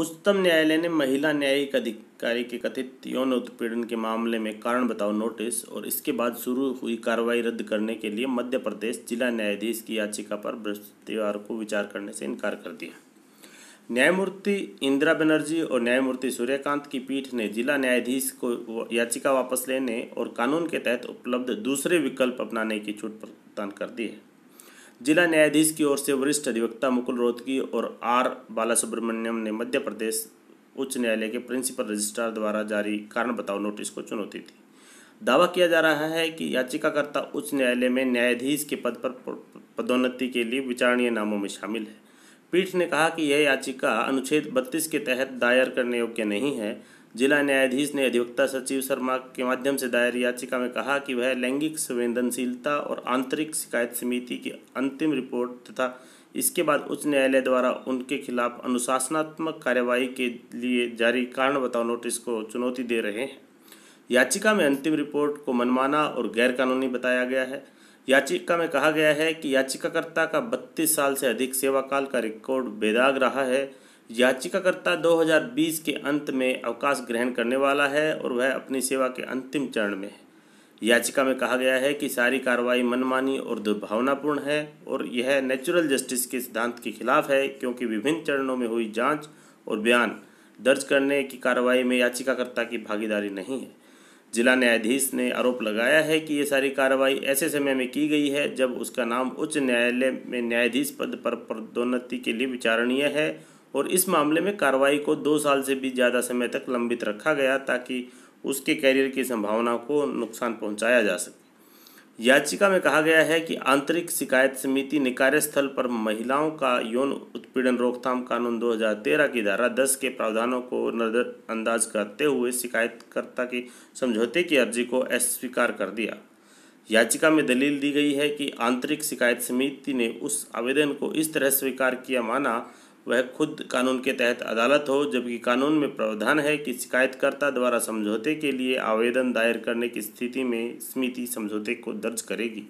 उच्चतम न्यायालय ने महिला न्यायिक अधिकारी के कथित यौन उत्पीड़न के मामले में कारण बताओ नोटिस और इसके बाद शुरू हुई कार्रवाई रद्द करने के लिए मध्य प्रदेश जिला न्यायाधीश की याचिका पर बृहस्पतिवार को विचार करने से इनकार कर दिया न्यायमूर्ति इंदिरा बनर्जी और न्यायमूर्ति सूर्यकांत की पीठ ने जिला न्यायाधीश को याचिका वापस लेने और कानून के तहत उपलब्ध दूसरे विकल्प अपनाने की छूट प्रदान कर दी है जिला न्यायाधीश की ओर से वरिष्ठ अधिवक्ता मुकुल रोहतगी और आर बालासुब्रमण्यम ने मध्य प्रदेश उच्च न्यायालय के प्रिंसिपल रजिस्ट्रार द्वारा जारी कारण बताओ नोटिस को चुनौती दी दावा किया जा रहा है कि याचिकाकर्ता उच्च न्यायालय में न्यायाधीश के पद पर पदोन्नति के लिए विचारणीय नामों में शामिल है पीठ ने कहा कि यह याचिका अनुच्छेद बत्तीस के तहत दायर करने योग्य नहीं है जिला न्यायाधीश ने अधिवक्ता सचिव शर्मा के माध्यम से दायर याचिका में कहा कि वह लैंगिक संवेदनशीलता और आंतरिक शिकायत समिति की अंतिम रिपोर्ट तथा इसके बाद उच्च न्यायालय द्वारा उनके खिलाफ अनुशासनात्मक कार्रवाई के लिए जारी कारण बताओ नोटिस को चुनौती दे रहे हैं याचिका में अंतिम रिपोर्ट को मनमाना और गैरकानूनी बताया गया है याचिका में कहा गया है कि याचिकाकर्ता का बत्तीस साल से अधिक सेवाकाल का रिकॉर्ड बेदाग रहा है याचिकाकर्ता 2020 के अंत में अवकाश ग्रहण करने वाला है और वह अपनी सेवा के अंतिम चरण में है याचिका में कहा गया है कि सारी कार्रवाई मनमानी और दुर्भावनापूर्ण है और यह नेचुरल जस्टिस के सिद्धांत के खिलाफ है क्योंकि विभिन्न चरणों में हुई जांच और बयान दर्ज करने की कार्रवाई में याचिकाकर्ता की भागीदारी नहीं है जिला न्यायाधीश ने आरोप लगाया है कि ये सारी कार्रवाई ऐसे समय में की गई है जब उसका नाम उच्च न्यायालय में न्यायाधीश पद पर पदोन्नति के लिए विचारणीय है और इस मामले में कार्रवाई को दो साल से भी ज़्यादा समय तक लंबित रखा गया ताकि उसके कैरियर की संभावना को नुकसान पहुंचाया जा सके याचिका में कहा गया है कि आंतरिक शिकायत समिति ने कार्यस्थल पर महिलाओं का यौन उत्पीड़न रोकथाम कानून 2013 की धारा 10 के प्रावधानों को नजरअंदाज करते हुए शिकायतकर्ता के समझौते की अर्जी को अस्वीकार कर दिया याचिका में दलील दी गई है कि आंतरिक शिकायत समिति ने उस आवेदन को इस तरह स्वीकार किया माना वह खुद कानून के तहत अदालत हो जबकि कानून में प्रावधान है कि शिकायतकर्ता द्वारा समझौते के लिए आवेदन दायर करने की स्थिति में समिति समझौते को दर्ज करेगी